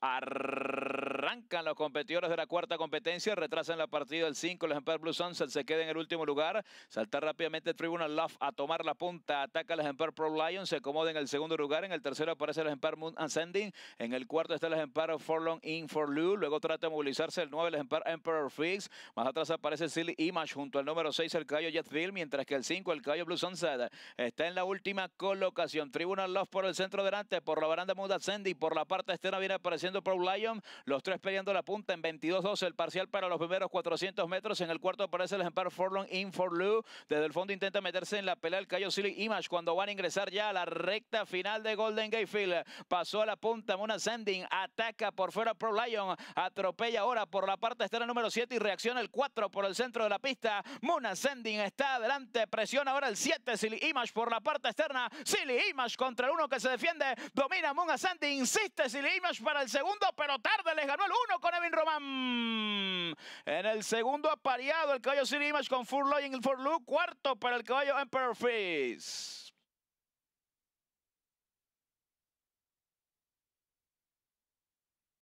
Arrrr. Arrancan los competidores de la cuarta competencia, retrasan la partida del 5, el ejemplar Blue Sunset se queda en el último lugar, salta rápidamente el Tribunal Love a tomar la punta, ataca el ejemplar Pro Lion, se acomoda en el segundo lugar, en el tercero aparece el ejemplar Moon Ascending, en el cuarto está el ejemplar Forlong In For Lou, luego trata de movilizarse el 9, el ejemplar Emperor Fix, más atrás aparece Silly Image junto al número 6, el caballo Jetville, mientras que el 5, el caballo Blue Sunset, está en la última colocación, Tribunal Love por el centro delante, por la baranda Moon Ascending, por la parte externa viene apareciendo Pro Lion, los tres peleando la punta en 22-12 el parcial para los primeros 400 metros. En el cuarto aparece el ejemplar Forlong in for Desde el fondo intenta meterse en la pelea el cayó Silly Image cuando van a ingresar ya a la recta final de Golden Gatefield Pasó a la punta Moon Ascending, ataca por fuera Pro Lion, atropella ahora por la parte externa número 7 y reacciona el 4 por el centro de la pista. Moon Ascending está adelante, presiona ahora el 7 Silly Image por la parte externa. Silly Image contra el 1 que se defiende, domina Moon Sending, insiste Silly Image para el segundo, pero tarde les el 1 con Evin Román. En el segundo apareado el caballo City Image con Furloy en el For Cuarto para el caballo Emperor Fizz.